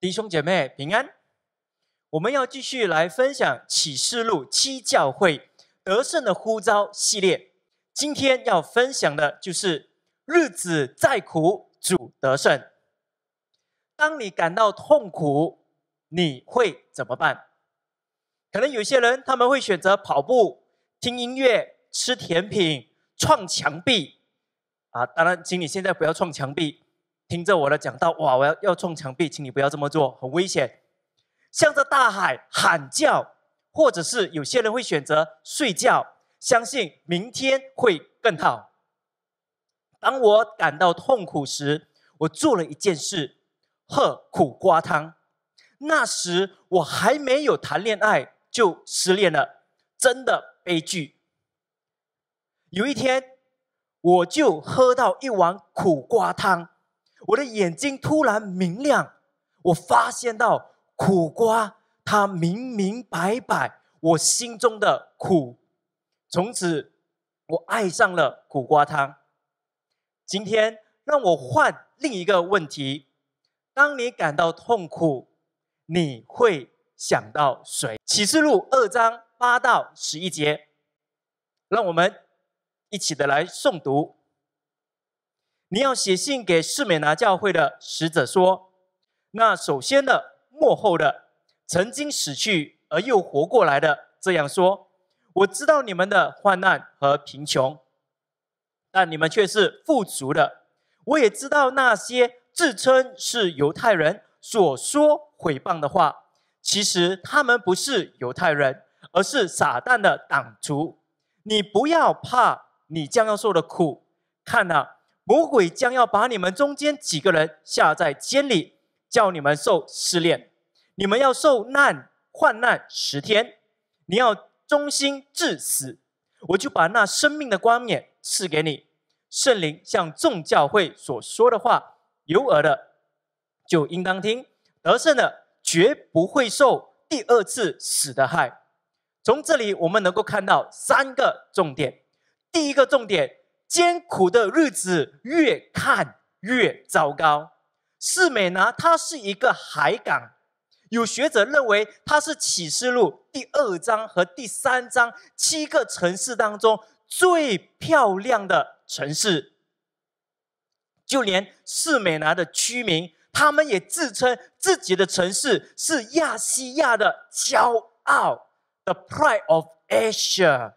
弟兄姐妹平安，我们要继续来分享《启示录七教会得胜的呼召》系列。今天要分享的就是“日子再苦，主得胜”。当你感到痛苦，你会怎么办？可能有些人他们会选择跑步、听音乐、吃甜品、撞墙壁。啊，当然，请你现在不要撞墙壁。听着我的讲道，哇！我要要撞墙壁，请你不要这么做，很危险。向着大海喊叫，或者是有些人会选择睡觉，相信明天会更好。当我感到痛苦时，我做了一件事，喝苦瓜汤。那时我还没有谈恋爱，就失恋了，真的悲剧。有一天，我就喝到一碗苦瓜汤。我的眼睛突然明亮，我发现到苦瓜，它明明白白我心中的苦。从此，我爱上了苦瓜汤。今天，让我换另一个问题：当你感到痛苦，你会想到谁？启示录二章八到十一节，让我们一起的来诵读。你要写信给士美拿教会的使者说：“那首先的、幕后的、曾经死去而又活过来的这样说：我知道你们的患难和贫穷，但你们却是富足的。我也知道那些自称是犹太人所说毁谤的话，其实他们不是犹太人，而是撒旦的党徒。你不要怕，你将要受的苦，看啊！”魔鬼将要把你们中间几个人下在监里，叫你们受试炼，你们要受难患难十天，你要忠心至死，我就把那生命的冠冕赐给你。圣灵向众教会所说的话，有耳的就应当听，得胜的绝不会受第二次死的害。从这里我们能够看到三个重点，第一个重点。艰苦的日子越看越糟糕。世美拿，它是一个海港，有学者认为它是启示录第二章和第三章七个城市当中最漂亮的城市。就连世美拿的居民，他们也自称自己的城市是亚细亚的骄傲，the pride of Asia。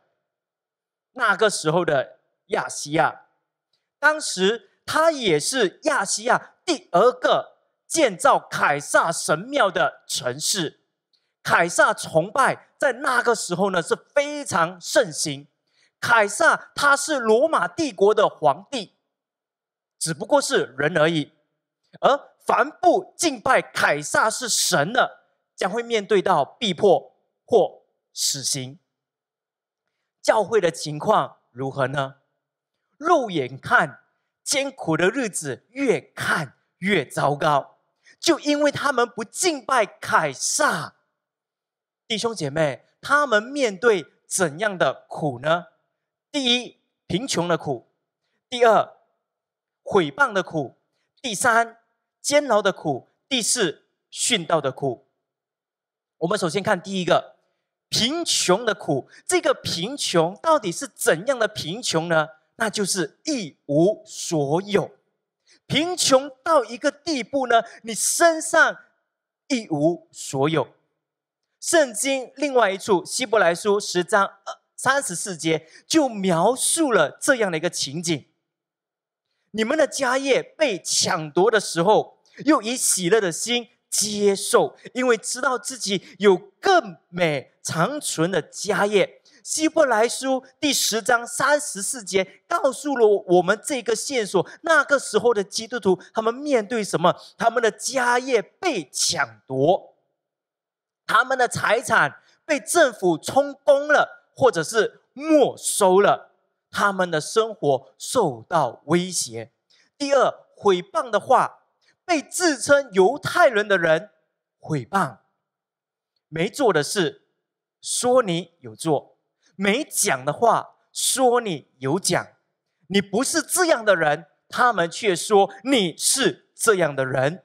那个时候的。亚细亚，当时他也是亚细亚第二个建造凯撒神庙的城市。凯撒崇拜在那个时候呢是非常盛行。凯撒他是罗马帝国的皇帝，只不过是人而已。而凡不敬拜凯撒是神的，将会面对到逼迫或死刑。教会的情况如何呢？肉眼看，艰苦的日子越看越糟糕，就因为他们不敬拜凯撒。弟兄姐妹，他们面对怎样的苦呢？第一，贫穷的苦；第二，毁谤的苦；第三，监牢的苦；第四，殉道的苦。我们首先看第一个，贫穷的苦。这个贫穷到底是怎样的贫穷呢？那就是一无所有，贫穷到一个地步呢，你身上一无所有。圣经另外一处《希伯来书》十章三十四节就描述了这样的一个情景：你们的家业被抢夺的时候，又以喜乐的心接受，因为知道自己有更美长存的家业。希伯来书第十章三十四节告诉了我们这个线索：那个时候的基督徒，他们面对什么？他们的家业被抢夺，他们的财产被政府充公了，或者是没收了，他们的生活受到威胁。第二，毁谤的话，被自称犹太人的人毁谤，没做的事说你有做。没讲的话，说你有讲，你不是这样的人，他们却说你是这样的人。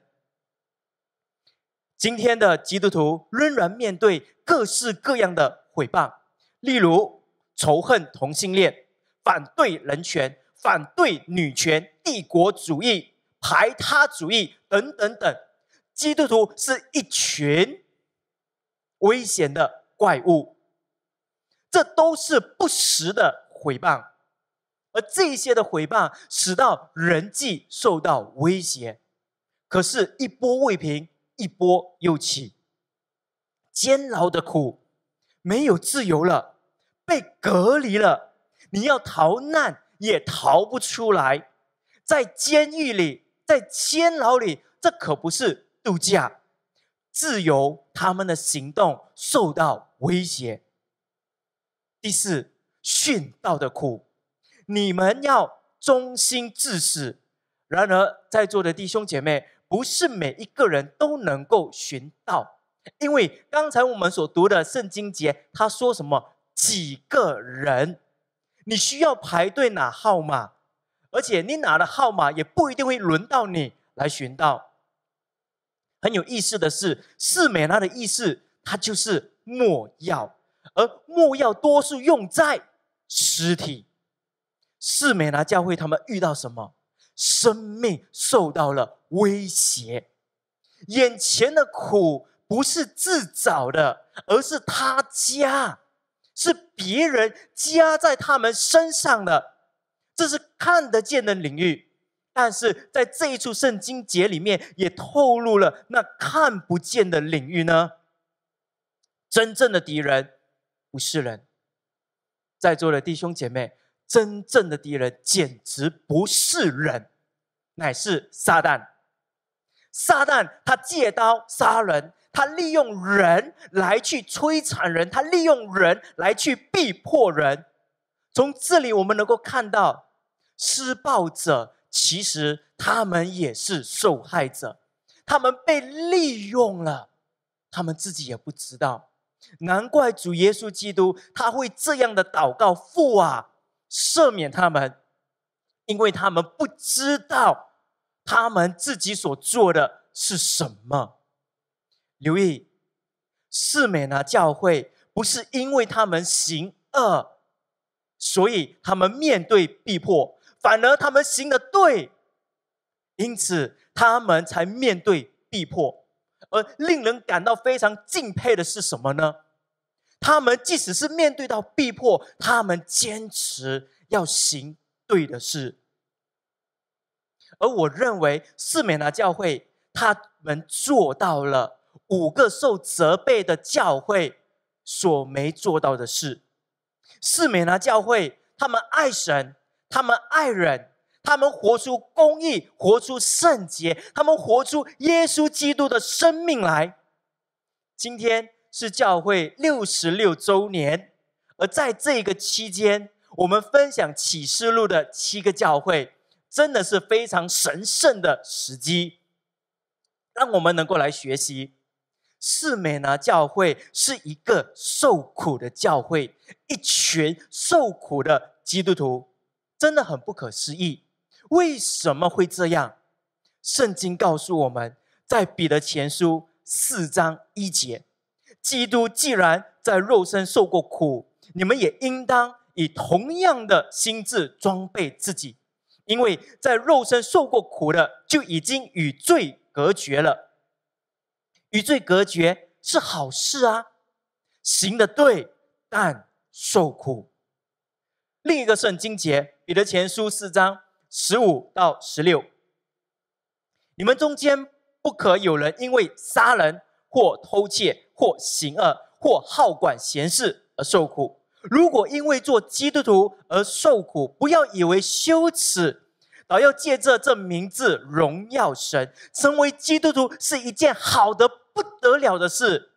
今天的基督徒仍然面对各式各样的诽谤，例如仇恨同性恋、反对人权、反对女权、帝国主义、排他主义等等等。基督徒是一群危险的怪物。这都是不实的诽谤，而这些的诽谤使到人际受到威胁，可是，一波未平，一波又起。监牢的苦，没有自由了，被隔离了，你要逃难也逃不出来，在监狱里，在监牢里，这可不是度假，自由，他们的行动受到威胁。第四，殉道的苦，你们要忠心至死。然而，在座的弟兄姐妹，不是每一个人都能够寻道，因为刚才我们所读的圣经节，他说什么？几个人？你需要排队拿号码，而且你拿了号码，也不一定会轮到你来寻道。很有意思的是，四美拉的意思，他就是莫要。而莫要多数用在尸体。士美拿教会他们遇到什么？生命受到了威胁。眼前的苦不是自找的，而是他加，是别人加在他们身上的。这是看得见的领域，但是在这一处圣经节里面，也透露了那看不见的领域呢。真正的敌人。不是人，在座的弟兄姐妹，真正的敌人简直不是人，乃是撒旦。撒旦他借刀杀人，他利用人来去摧残人，他利用人来去逼迫人。从这里我们能够看到，施暴者其实他们也是受害者，他们被利用了，他们自己也不知道。难怪主耶稣基督他会这样的祷告：“父啊，赦免他们，因为他们不知道他们自己所做的是什么。”留意，施美拿教会不是因为他们行恶，所以他们面对逼迫，反而他们行的对，因此他们才面对逼迫。而令人感到非常敬佩的是什么呢？他们即使是面对到逼迫，他们坚持要行对的事。而我认为，四美拿教会他们做到了五个受责备的教会所没做到的事。四美拿教会，他们爱神，他们爱人。他们活出公义，活出圣洁，他们活出耶稣基督的生命来。今天是教会六十六周年，而在这个期间，我们分享启示录的七个教会，真的是非常神圣的时机，让我们能够来学习。四美拿教会是一个受苦的教会，一群受苦的基督徒，真的很不可思议。为什么会这样？圣经告诉我们，在彼得前书四章一节，基督既然在肉身受过苦，你们也应当以同样的心智装备自己，因为在肉身受过苦的，就已经与罪隔绝了。与罪隔绝是好事啊，行的对，但受苦。另一个圣经节，彼得前书四章。十五到十六，你们中间不可有人因为杀人或偷窃或行恶或好管闲事而受苦。如果因为做基督徒而受苦，不要以为羞耻，倒要借着这名字荣耀神。成为基督徒是一件好的不得了的事，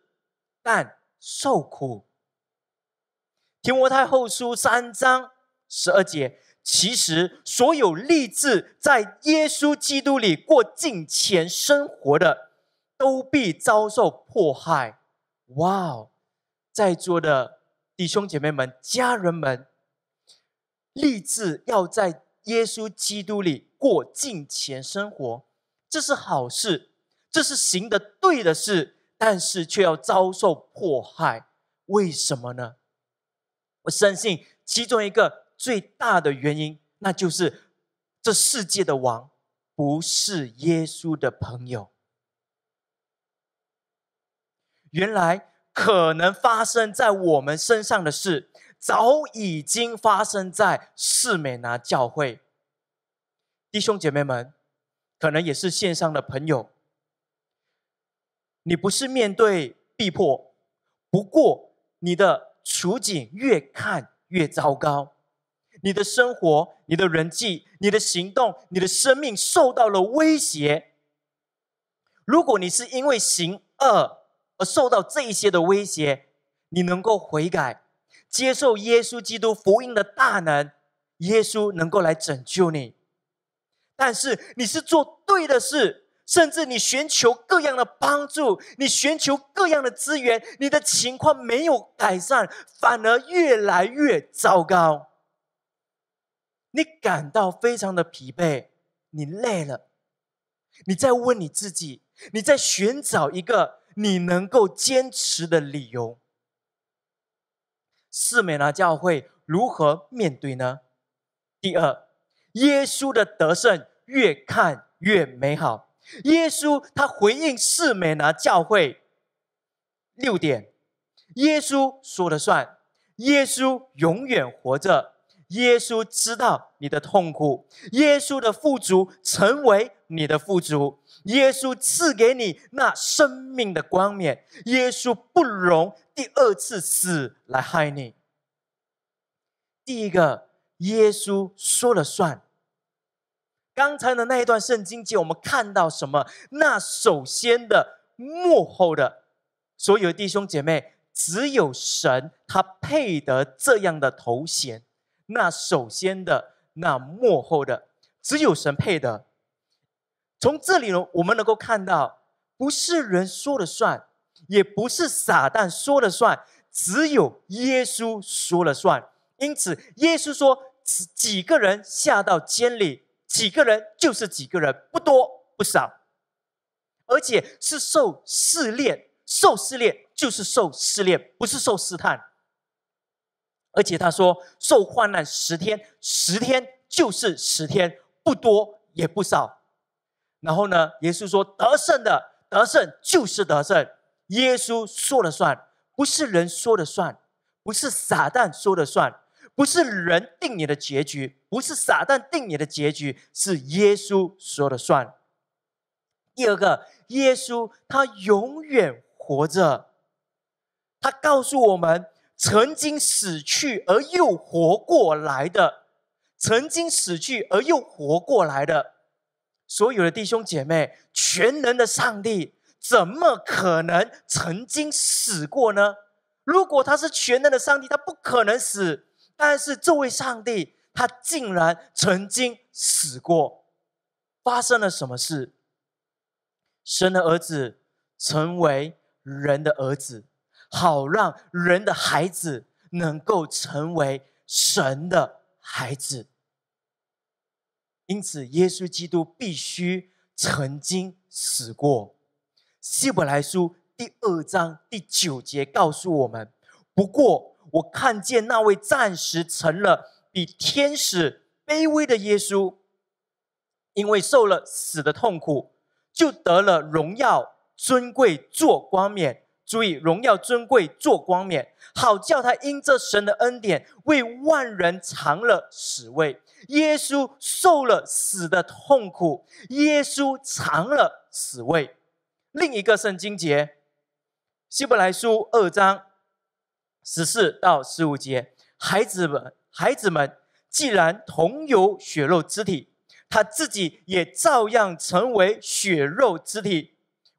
但受苦。天魔太后书三章十二节。其实，所有立志在耶稣基督里过敬虔生活的，都必遭受迫害。哇哦，在座的弟兄姐妹们、家人们，立志要在耶稣基督里过敬虔生活，这是好事，这是行的对的事，但是却要遭受迫害，为什么呢？我深信其中一个。最大的原因，那就是这世界的王不是耶稣的朋友。原来可能发生在我们身上的事，早已经发生在世美拿教会弟兄姐妹们，可能也是线上的朋友。你不是面对逼迫，不过你的处境越看越糟糕。你的生活、你的人际、你的行动、你的生命受到了威胁。如果你是因为行恶而受到这一些的威胁，你能够悔改，接受耶稣基督福音的大能，耶稣能够来拯救你。但是你是做对的事，甚至你寻求各样的帮助，你寻求各样的资源，你的情况没有改善，反而越来越糟糕。你感到非常的疲惫，你累了，你在问你自己，你在寻找一个你能够坚持的理由。四美拿教会如何面对呢？第二，耶稣的得胜越看越美好。耶稣他回应四美拿教会六点，耶稣说了算，耶稣永远活着。耶稣知道你的痛苦，耶稣的富足成为你的富足，耶稣赐给你那生命的光冕，耶稣不容第二次死来害你。第一个，耶稣说了算。刚才的那一段圣经节，我们看到什么？那首先的幕后的，所有弟兄姐妹，只有神，他配得这样的头衔。那首先的，那幕后的，只有神配的。从这里呢，我们能够看到，不是人说了算，也不是撒旦说了算，只有耶稣说了算。因此，耶稣说：“几几个人下到监里，几个人就是几个人，不多不少，而且是受试炼。受试炼就是受试炼，不是受试探。”而且他说受患难十天，十天就是十天，不多也不少。然后呢，耶稣说得胜的得胜就是得胜，耶稣说了算，不是人说了算，不是撒旦说了算，不是人定你的结局，不是撒旦定你的结局，是耶稣说了算。第二个，耶稣他永远活着，他告诉我们。曾经死去而又活过来的，曾经死去而又活过来的，所有的弟兄姐妹，全能的上帝怎么可能曾经死过呢？如果他是全能的上帝，他不可能死。但是这位上帝，他竟然曾经死过。发生了什么事？神的儿子成为人的儿子。好让人的孩子能够成为神的孩子，因此耶稣基督必须曾经死过。希伯来书第二章第九节告诉我们：不过我看见那位暂时成了比天使卑微的耶稣，因为受了死的痛苦，就得了荣耀尊贵，坐光冕。注意，荣耀尊贵做光冕，好叫他因这神的恩典，为万人藏了死位。耶稣受了死的痛苦，耶稣藏了死位。另一个圣经节，希伯来书二章十四到十五节：孩子们，孩子们，既然同有血肉肢体，他自己也照样成为血肉肢体。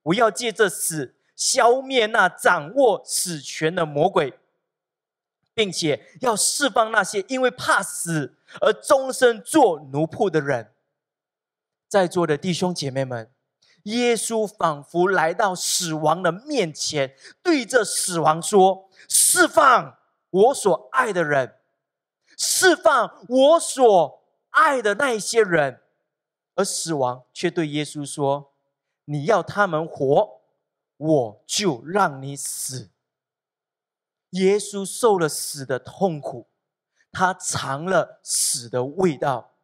不要借着死。消灭那掌握死权的魔鬼，并且要释放那些因为怕死而终身做奴仆的人。在座的弟兄姐妹们，耶稣仿佛来到死亡的面前，对着死亡说：“释放我所爱的人，释放我所爱的那些人。”而死亡却对耶稣说：“你要他们活。”我就让你死。耶稣受了死的痛苦，他尝了死的味道。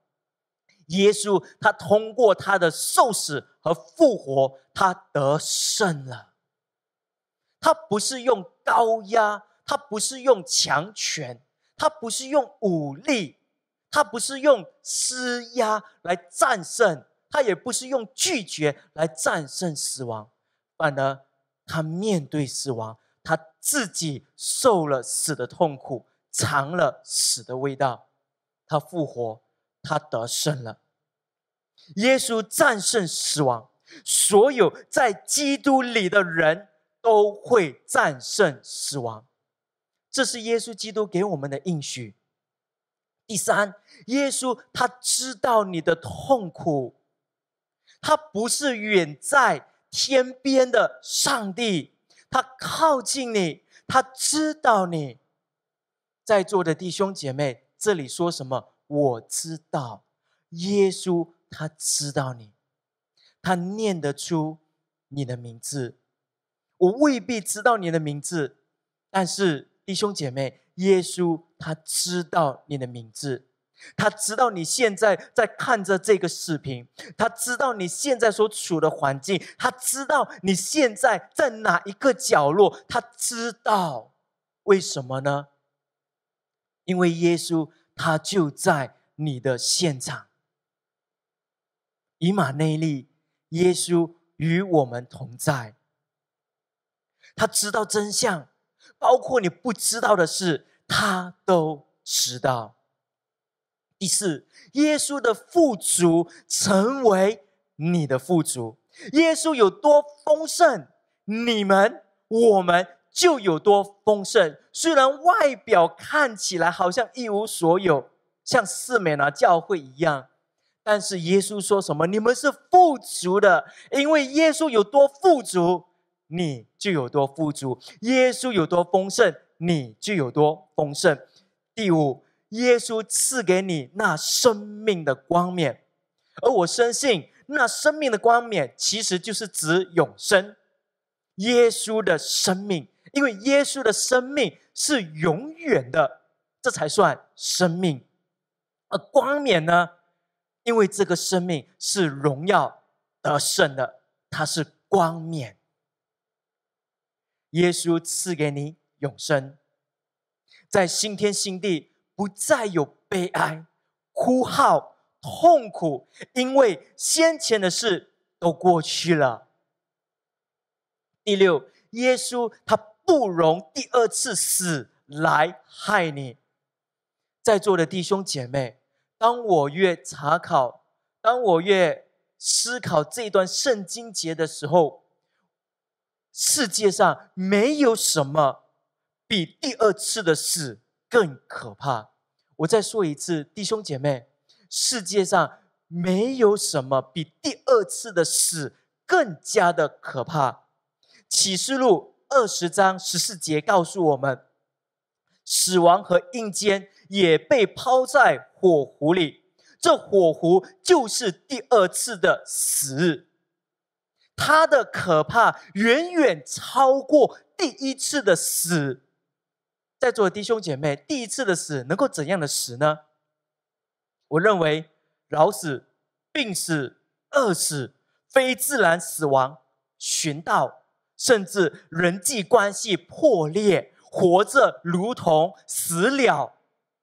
耶稣他通过他的受死和复活，他得胜了。他不是用高压，他不是用强权，他不是用武力，他不是用施压来战胜，他也不是用拒绝来战胜死亡。反呢，他面对死亡，他自己受了死的痛苦，尝了死的味道，他复活，他得胜了。耶稣战胜死亡，所有在基督里的人都会战胜死亡，这是耶稣基督给我们的应许。第三，耶稣他知道你的痛苦，他不是远在。天边的上帝，他靠近你，他知道你。在座的弟兄姐妹，这里说什么？我知道，耶稣他知道你，他念得出你的名字。我未必知道你的名字，但是弟兄姐妹，耶稣他知道你的名字。他知道你现在在看着这个视频，他知道你现在所处的环境，他知道你现在在哪一个角落，他知道为什么呢？因为耶稣他就在你的现场。以马内利，耶稣与我们同在。他知道真相，包括你不知道的事，他都知道。第四，耶稣的富足成为你的富足。耶稣有多丰盛，你们我们就有多丰盛。虽然外表看起来好像一无所有，像四美拿教会一样，但是耶稣说什么，你们是富足的，因为耶稣有多富足，你就有多富足；耶稣有多丰盛，你就有多丰盛。第五。耶稣赐给你那生命的光冕，而我深信，那生命的光冕其实就是指永生。耶稣的生命，因为耶稣的生命是永远的，这才算生命。而光冕呢，因为这个生命是荣耀得胜的，它是光冕。耶稣赐给你永生，在新天新地。不再有悲哀、哭号、痛苦，因为先前的事都过去了。第六，耶稣他不容第二次死来害你，在座的弟兄姐妹，当我越查考，当我越思考这段圣经节的时候，世界上没有什么比第二次的死。更可怕！我再说一次，弟兄姐妹，世界上没有什么比第二次的死更加的可怕。启示录二十章十四节告诉我们，死亡和阴间也被抛在火湖里，这火湖就是第二次的死，它的可怕远远超过第一次的死。在座的弟兄姐妹，第一次的死能够怎样的死呢？我认为老死、病死、饿死、非自然死亡、寻道，甚至人际关系破裂，活着如同死了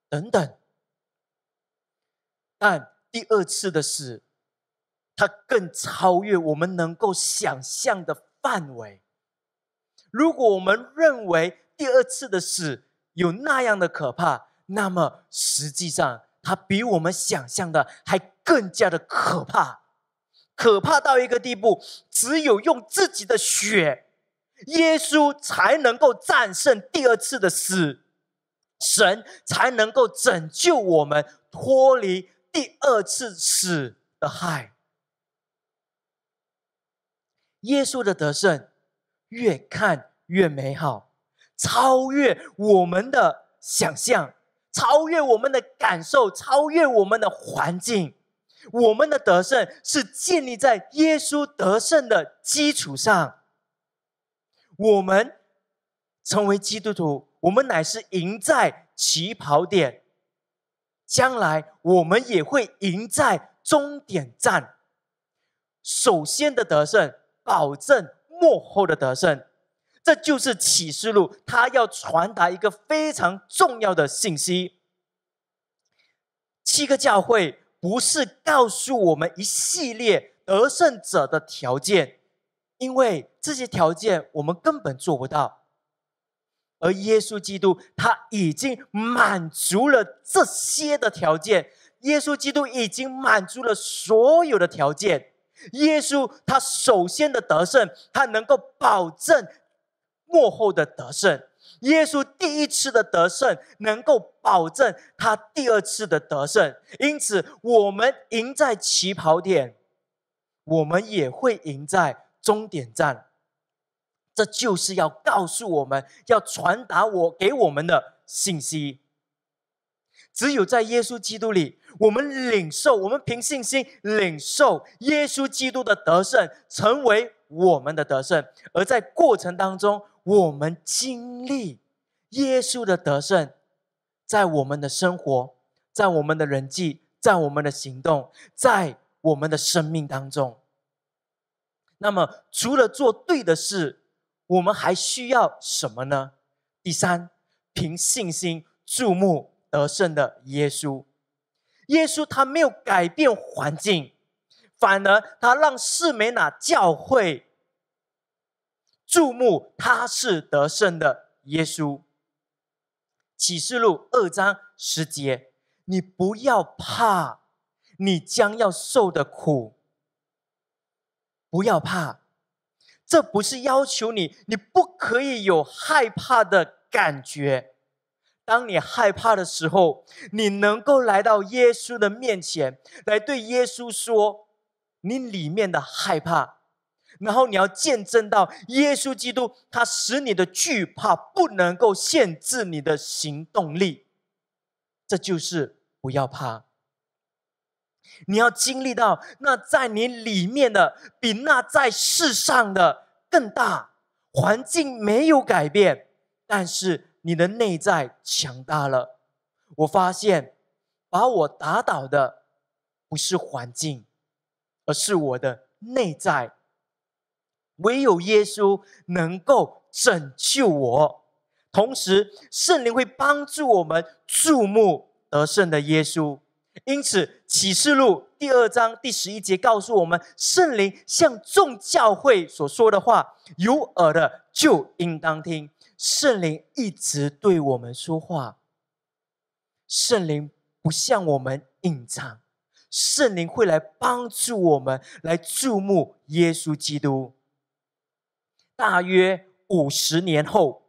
等等。但第二次的死，它更超越我们能够想象的范围。如果我们认为第二次的死，有那样的可怕，那么实际上它比我们想象的还更加的可怕，可怕到一个地步，只有用自己的血，耶稣才能够战胜第二次的死，神才能够拯救我们脱离第二次死的害。耶稣的得胜，越看越美好。超越我们的想象，超越我们的感受，超越我们的环境。我们的得胜是建立在耶稣得胜的基础上。我们成为基督徒，我们乃是赢在起跑点，将来我们也会赢在终点站。首先的得胜，保证幕后的得胜。这就是启示录，它要传达一个非常重要的信息。七个教会不是告诉我们一系列得胜者的条件，因为这些条件我们根本做不到。而耶稣基督他已经满足了这些的条件，耶稣基督已经满足了所有的条件。耶稣他首先的得胜，他能够保证。幕后的得胜，耶稣第一次的得胜能够保证他第二次的得胜，因此我们赢在起跑点，我们也会赢在终点站。这就是要告诉我们，要传达我给我们的信息。只有在耶稣基督里，我们领受，我们凭信心领受耶稣基督的得胜，成为我们的得胜，而在过程当中。我们经历耶稣的得胜，在我们的生活，在我们的人际，在我们的行动，在我们的生命当中。那么，除了做对的事，我们还需要什么呢？第三，凭信心注目得胜的耶稣。耶稣他没有改变环境，反而他让士美那教会。注目他是得胜的耶稣。启示录二章十节，你不要怕，你将要受的苦，不要怕。这不是要求你，你不可以有害怕的感觉。当你害怕的时候，你能够来到耶稣的面前，来对耶稣说你里面的害怕。然后你要见证到耶稣基督，他使你的惧怕不能够限制你的行动力。这就是不要怕。你要经历到那在你里面的，比那在世上的更大。环境没有改变，但是你的内在强大了。我发现把我打倒的不是环境，而是我的内在。唯有耶稣能够拯救我，同时圣灵会帮助我们注目得胜的耶稣。因此，启示录第二章第十一节告诉我们，圣灵向众教会所说的话，有耳的就应当听。圣灵一直对我们说话，圣灵不向我们隐藏，圣灵会来帮助我们来注目耶稣基督。大约五十年后，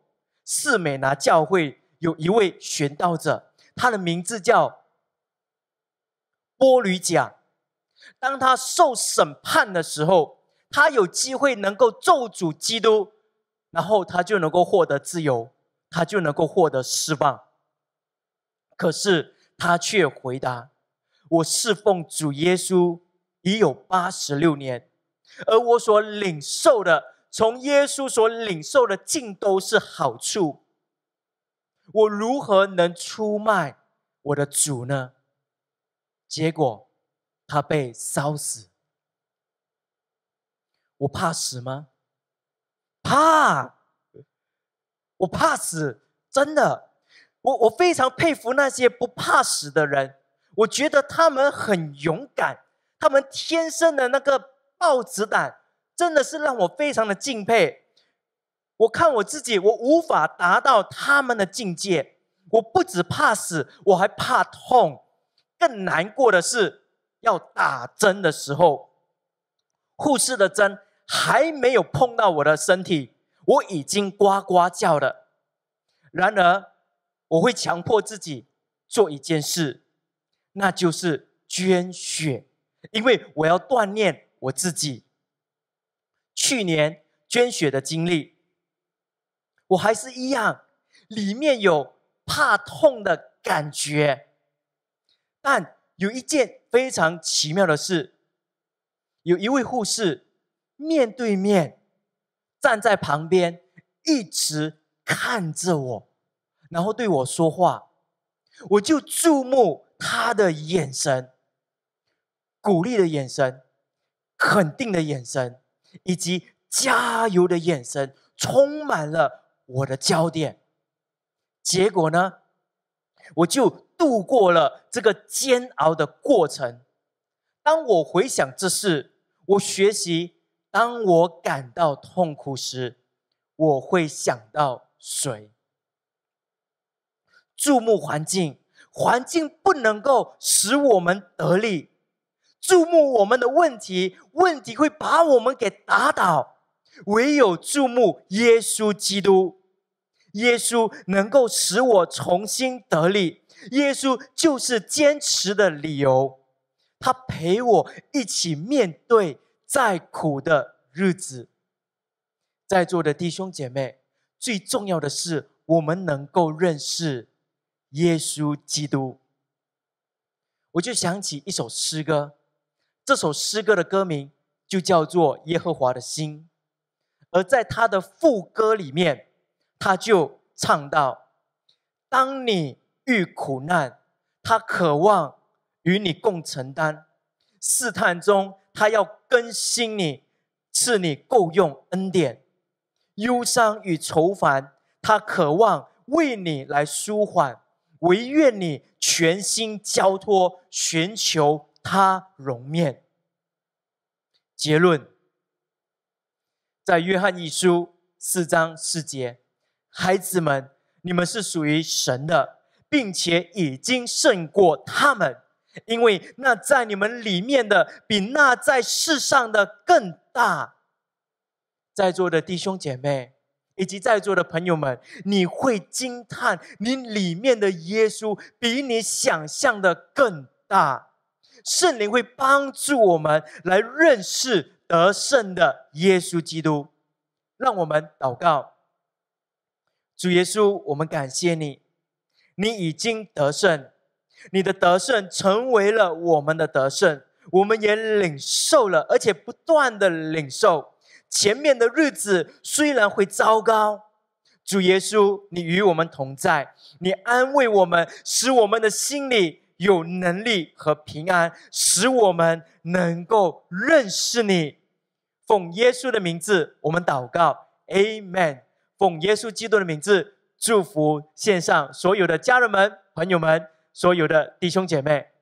四美拿教会有一位玄道者，他的名字叫波吕贾。当他受审判的时候，他有机会能够咒诅基督，然后他就能够获得自由，他就能够获得释放。可是他却回答：“我侍奉主耶稣已有八十六年，而我所领受的。”从耶稣所领受的尽都是好处，我如何能出卖我的主呢？结果他被烧死。我怕死吗？怕，我怕死，真的。我我非常佩服那些不怕死的人，我觉得他们很勇敢，他们天生的那个豹子胆。真的是让我非常的敬佩。我看我自己，我无法达到他们的境界。我不止怕死，我还怕痛。更难过的是，要打针的时候，护士的针还没有碰到我的身体，我已经呱呱叫了。然而，我会强迫自己做一件事，那就是捐血，因为我要锻炼我自己。去年捐血的经历，我还是一样，里面有怕痛的感觉。但有一件非常奇妙的事，有一位护士面对面站在旁边，一直看着我，然后对我说话，我就注目他的眼神，鼓励的眼神，肯定的眼神。以及加油的眼神，充满了我的焦点。结果呢，我就度过了这个煎熬的过程。当我回想这事，我学习：当我感到痛苦时，我会想到谁？注目环境，环境不能够使我们得力。注目我们的问题，问题会把我们给打倒，唯有注目耶稣基督，耶稣能够使我重新得力。耶稣就是坚持的理由，他陪我一起面对再苦的日子。在座的弟兄姐妹，最重要的是我们能够认识耶稣基督。我就想起一首诗歌。这首诗歌的歌名就叫做《耶和华的心》，而在他的副歌里面，他就唱到：当你遇苦难，他渴望与你共承担；试探中，他要更新你，赐你够用恩典；忧伤与愁烦，他渴望为你来舒缓；唯愿你全心交托，寻求。他容面。结论，在约翰一书四章四节，孩子们，你们是属于神的，并且已经胜过他们，因为那在你们里面的比那在世上的更大。在座的弟兄姐妹，以及在座的朋友们，你会惊叹你里面的耶稣比你想象的更大。圣灵会帮助我们来认识得胜的耶稣基督，让我们祷告。主耶稣，我们感谢你，你已经得胜，你的得胜成为了我们的得胜，我们也领受了，而且不断的领受。前面的日子虽然会糟糕，主耶稣，你与我们同在，你安慰我们，使我们的心里。有能力和平安，使我们能够认识你。奉耶稣的名字，我们祷告，Amen。奉耶稣基督的名字，祝福线上所有的家人们、朋友们、所有的弟兄姐妹。